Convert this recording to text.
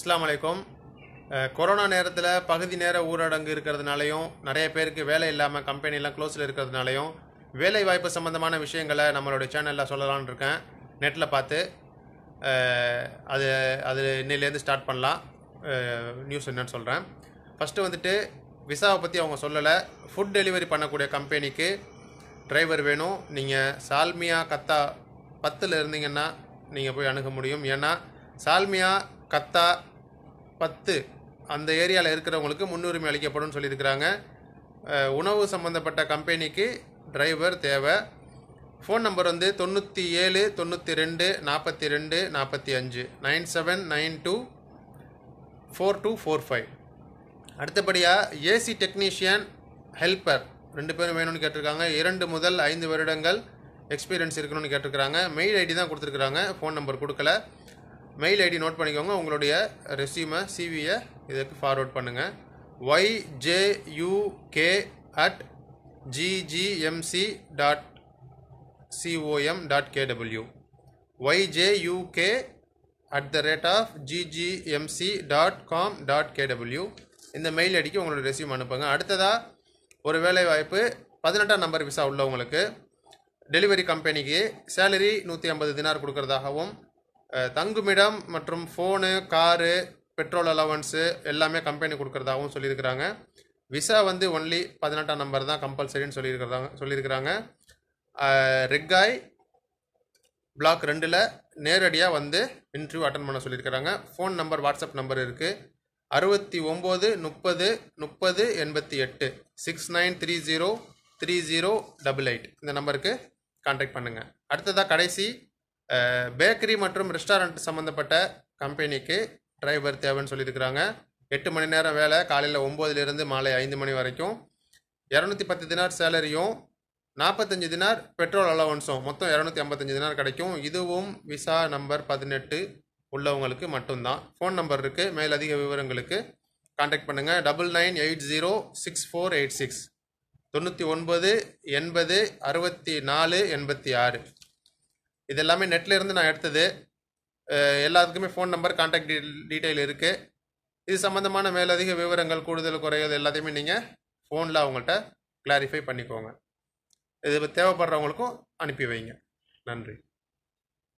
அஸ்லாம் வலைக்கம் கொரோனா நேரத்தில் பகுதி நேர ஊரடங்கு இருக்கிறதுனாலையும் நிறைய பேருக்கு வேலை இல்லாமல் கம்பெனிலாம் க்ளோஸில் இருக்கிறதுனாலையும் வேலை வாய்ப்பு சம்மந்தமான விஷயங்களை நம்மளுடைய சேனலில் சொல்லலான் இருக்கேன் நெட்டில் பார்த்து அது அது இன்னிலேருந்து ஸ்டார்ட் பண்ணலாம் நியூஸ் என்னன்னு சொல்கிறேன் ஃபஸ்ட்டு வந்துட்டு விசாவை பற்றி அவங்க சொல்லலை ஃபுட் டெலிவரி பண்ணக்கூடிய கம்பெனிக்கு டிரைவர் வேணும் நீங்கள் சால்மியா கத்தா பத்தில் இருந்தீங்கன்னா நீங்கள் போய் அணுக முடியும் ஏன்னா சால்மியா கத்தா பத்து அந்த ஏரியாவில் இருக்கிறவங்களுக்கு முன்னுரிமை அளிக்கப்படும் சொல்லியிருக்கிறாங்க உணவு சம்மந்தப்பட்ட கம்பெனிக்கு டிரைவர் தேவை ஃபோன் நம்பர் வந்து தொண்ணூற்றி ஏழு தொண்ணூற்றி ரெண்டு நாற்பத்தி ரெண்டு நாற்பத்தி அஞ்சு nine seven nine two four two four five அடுத்தபடியாக ஏசி டெக்னீஷியன் ஹெல்பர் ரெண்டு பேரும் வேணும்னு கேட்டிருக்காங்க இரண்டு முதல் ஐந்து வருடங்கள் எக்ஸ்பீரியன்ஸ் இருக்கணும்னு கேட்டிருக்கிறாங்க மெயில் ஐடி தான் கொடுத்துருக்குறாங்க ஃபோன் நம்பர் கொடுக்கல மெயில் ஐடி நோட் பண்ணிக்கோங்க உங்களுடைய ரெசியூமை சிவியை இதற்கு ஃபார்வேர்ட் பண்ணுங்கள் YJUK at GGMC dot COM dot KW Y J at the rate of GGMC dot com dot KW இந்த மெயில் ஐடிக்கு உங்களோட ரெசியூம் அனுப்புங்க அடுத்ததாக ஒரு வேலை வாய்ப்பு பதினெட்டாம் நம்பர் விசா உள்ளவங்களுக்கு டெலிவரி கம்பெனிக்கு சேலரி நூற்றி ஐம்பது தினார் கொடுக்குறதாகவும் தங்குமிடம் மற்றும் ஃபோனு காரு பெட்ரோல் அலவன்ஸு எல்லாமே கம்பெனி கொடுக்குறதாகவும் சொல்லியிருக்கிறாங்க விசா வந்து ஒன்லி பதினெட்டாம் நம்பர் தான் கம்பல்சரின்னு சொல்லியிருக்கிறதாங்க சொல்லியிருக்கிறாங்க ரெக்காய் பிளாக் ரெண்டில் நேரடியாக வந்து இன்டர்வியூ அட்டன் பண்ண சொல்லியிருக்கிறாங்க ஃபோன் நம்பர் வாட்ஸ்அப் நம்பர் இருக்குது அறுபத்தி ஒம்பது முப்பது முப்பது எண்பத்தி எட்டு six nine three zero three zero double eight இந்த நம்பருக்கு கான்டாக்ட் பண்ணுங்கள் அடுத்ததாக கடைசி பேக்கரி மற்றும் ரெஸ்டாரண்ட் சம்மந்தப்பட்ட கம்பெனிக்கு டிரைவர் தேவைன்னு சொல்லியிருக்கிறாங்க எட்டு மணி நேரம் வேலை காலையில் ஒம்போதுலேருந்து மாலை ஐந்து மணி வரைக்கும் இரநூத்தி பத்து தினார் சேலரியும் நாற்பத்தஞ்சு தினார் பெட்ரோல் அலவன்ஸும் மொத்தம் இரநூத்தி ஐம்பத்தஞ்சு தினார் கிடைக்கும் இதுவும் விசா நம்பர் பதினெட்டு உள்ளவங்களுக்கு மட்டும்தான் ஃபோன் நம்பர் இருக்குது மேல் அதிக விவரங்களுக்கு காண்டாக்ட் பண்ணுங்கள் double nine eight zero six four eight six தொண்ணூற்றி ஒன்பது எண்பது அறுபத்தி நாலு எண்பத்தி ஆறு இது எல்லாமே நெட்டில் இருந்து நான் எடுத்தது எல்லாத்துக்குமே ஃபோன் நம்பர் கான்டாக்ட் டீட்டெயில் இருக்குது இது சம்மந்தமான மேலதிக விவரங்கள் கூடுதல் குறைகள் எல்லாத்தையுமே நீங்கள் ஃபோனில் அவங்கள்ட்ட கிளாரிஃபை பண்ணிக்கோங்க இது தேவைப்படுறவங்களுக்கும் அனுப்பி வைங்க நன்றி